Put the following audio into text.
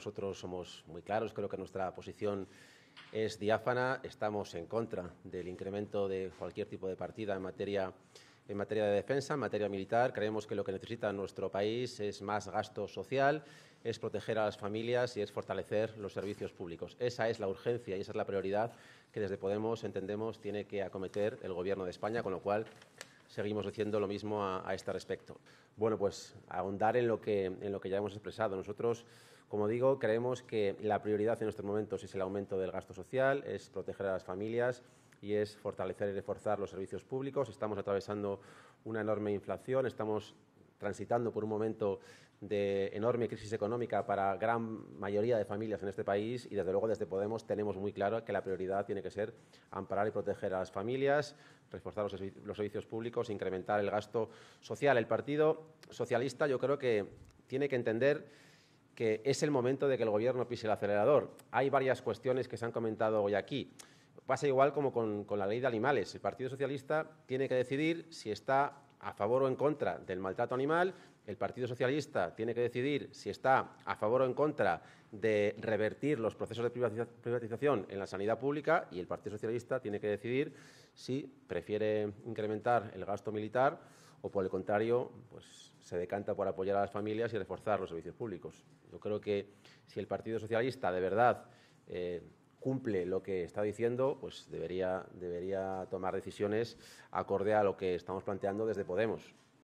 Nosotros somos muy claros, creo que nuestra posición es diáfana, estamos en contra del incremento de cualquier tipo de partida en materia, de defensa, en materia militar. Creemos que lo que necesita nuestro país es más gasto social, es proteger a las familias y es fortalecer los servicios públicos. Esa es la urgencia y esa es la prioridad que desde Podemos entendemos tiene que acometer el Gobierno de España, con lo cual seguimos diciendo lo mismo a, este respecto. Bueno, pues ahondar en lo, que, en lo que ya hemos expresado. Nosotros, como digo, creemos que la prioridad en estos momentos es el aumento del gasto social, es proteger a las familias y es fortalecer y reforzar los servicios públicos. Estamos atravesando una enorme inflación, estamos transitando por un momento de enorme crisis económica para gran mayoría de familias en este país y desde luego desde Podemos tenemos muy claro que la prioridad tiene que ser amparar y proteger a las familias, reforzar los servicios públicos, incrementar el gasto social. El Partido Socialista yo creo que tiene que entender que es el momento de que el Gobierno pise el acelerador. Hay varias cuestiones que se han comentado hoy aquí. Pasa igual como con, con la ley de animales. El Partido Socialista tiene que decidir si está a favor o en contra del maltrato animal. El Partido Socialista tiene que decidir si está a favor o en contra de revertir los procesos de privatización en la sanidad pública y el Partido Socialista tiene que decidir si prefiere incrementar el gasto militar o, por el contrario, pues, se decanta por apoyar a las familias y reforzar los servicios públicos. Yo creo que si el Partido Socialista de verdad eh, cumple lo que está diciendo, pues debería, debería tomar decisiones acorde a lo que estamos planteando desde Podemos.